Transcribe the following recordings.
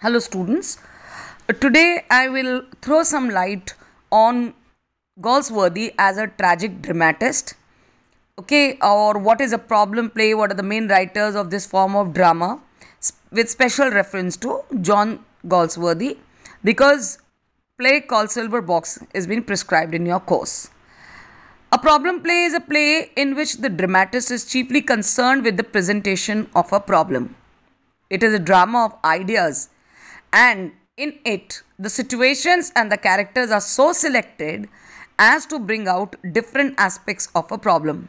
Hello students, today I will throw some light on Galsworthy as a tragic dramatist. Okay, or what is a problem play, what are the main writers of this form of drama with special reference to John Galsworthy because play called Silver Box is being prescribed in your course. A problem play is a play in which the dramatist is chiefly concerned with the presentation of a problem. It is a drama of ideas and in it the situations and the characters are so selected as to bring out different aspects of a problem.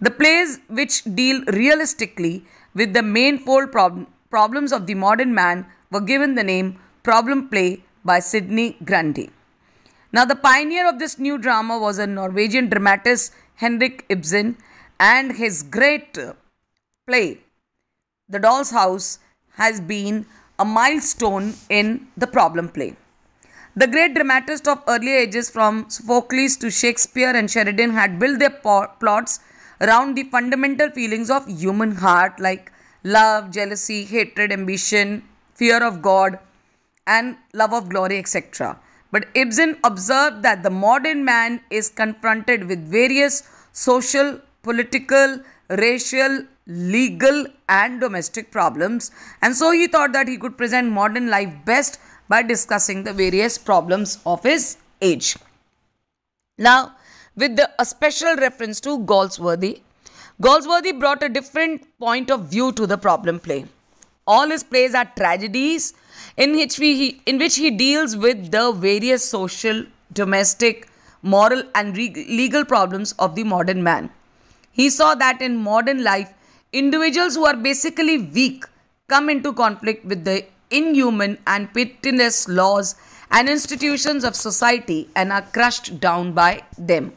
The plays which deal realistically with the manifold prob- problems of the modern man were given the name Problem Play by Sidney Grundy. Now, the pioneer of this new drama was a Norwegian dramatist Henrik Ibsen, and his great play, The Doll's House, has been a milestone in the problem play. The great dramatists of earlier ages, from Sophocles to Shakespeare and Sheridan, had built their plots around the fundamental feelings of human heart like love, jealousy, hatred, ambition, fear of God, and love of glory, etc. But Ibsen observed that the modern man is confronted with various social, political, racial, legal and domestic problems and so he thought that he could present modern life best by discussing the various problems of his age. Now, with a special reference to Galsworthy, Galsworthy brought a different point of view to the problem play. All his plays are tragedies in which, he, in which he deals with the various social, domestic, moral and legal problems of the modern man. He saw that in modern life, Individuals who are basically weak come into conflict with the inhuman and pitiless laws and institutions of society and are crushed down by them.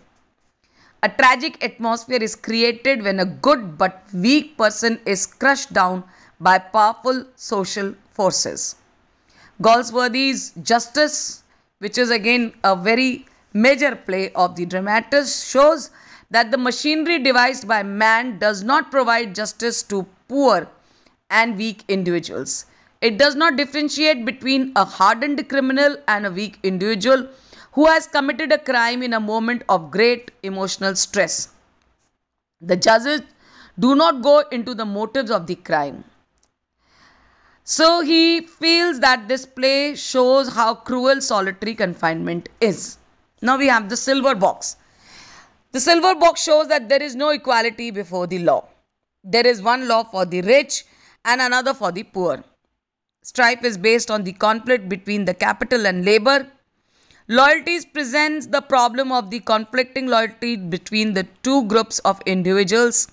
A tragic atmosphere is created when a good but weak person is crushed down by powerful social forces. Galsworthy's Justice, which is again a very major play of the dramatist, shows that the machinery devised by man does not provide justice to poor and weak individuals. It does not differentiate between a hardened criminal and a weak individual who has committed a crime in a moment of great emotional stress. The judges do not go into the motives of the crime. So he feels that this play shows how cruel solitary confinement is. Now we have the silver box. The silver box shows that there is no equality before the law. There is one law for the rich and another for the poor. Strife is based on the conflict between the capital and labor. Loyalties presents the problem of the conflicting loyalty between the two groups of individuals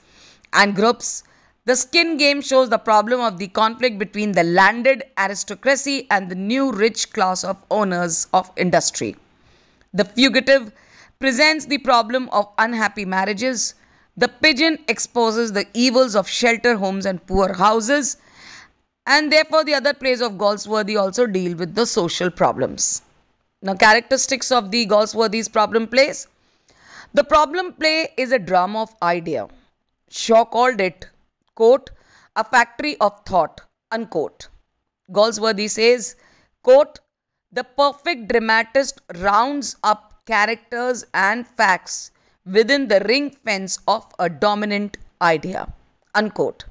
and groups. The skin game shows the problem of the conflict between the landed aristocracy and the new rich class of owners of industry. The fugitive presents the problem of unhappy marriages. The pigeon exposes the evils of shelter homes and poor houses. And therefore, the other plays of Galsworthy also deal with the social problems. Now, characteristics of the Galsworthy's problem plays. The problem play is a drama of idea. Shaw called it, quote, a factory of thought, unquote. Galsworthy says, quote, the perfect dramatist rounds up characters and facts within the ring fence of a dominant idea. Unquote.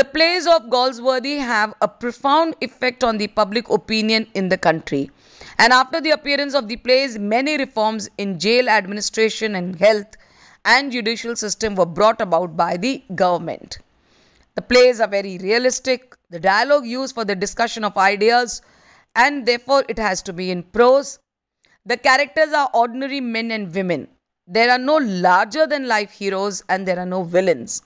The plays of Galsworthy have a profound effect on the public opinion in the country. And after the appearance of the plays, many reforms in jail administration and health and judicial system were brought about by the government. The plays are very realistic. The dialogue used for the discussion of ideas and therefore it has to be in prose the characters are ordinary men and women. There are no larger than life heroes and there are no villains.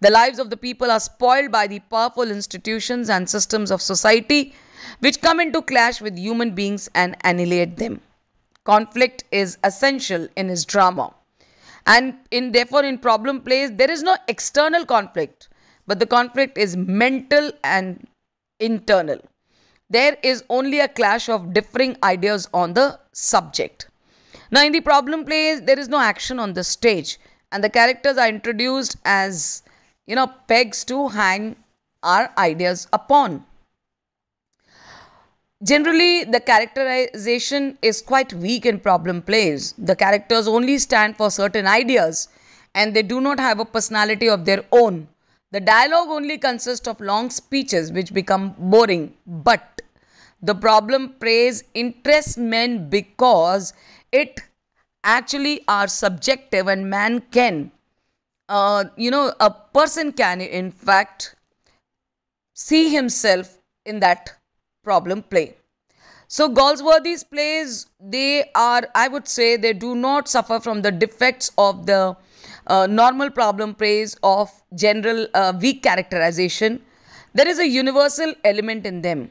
The lives of the people are spoiled by the powerful institutions and systems of society which come into clash with human beings and annihilate them. Conflict is essential in his drama. And in therefore in problem plays there is no external conflict but the conflict is mental and internal there is only a clash of differing ideas on the subject. Now, in the problem plays, there is no action on the stage, and the characters are introduced as you know pegs to hang our ideas upon. Generally, the characterization is quite weak in problem plays. The characters only stand for certain ideas and they do not have a personality of their own. The dialogue only consists of long speeches which become boring, but the problem praise interests men because it actually are subjective and man can, uh, you know, a person can in fact see himself in that problem play. So Galsworthy's plays, they are, I would say, they do not suffer from the defects of the a normal problem praise of general uh, weak characterization, there is a universal element in them.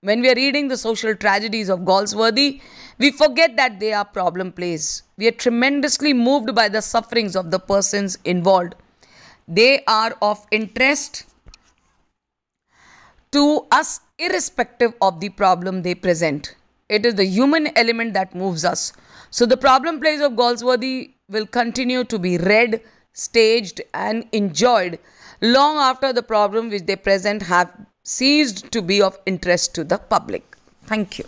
When we are reading the social tragedies of Galsworthy, we forget that they are problem plays. We are tremendously moved by the sufferings of the persons involved. They are of interest to us irrespective of the problem they present. It is the human element that moves us. So the problem plays of Galsworthy will continue to be read, staged, and enjoyed long after the problem which they present have ceased to be of interest to the public. Thank you.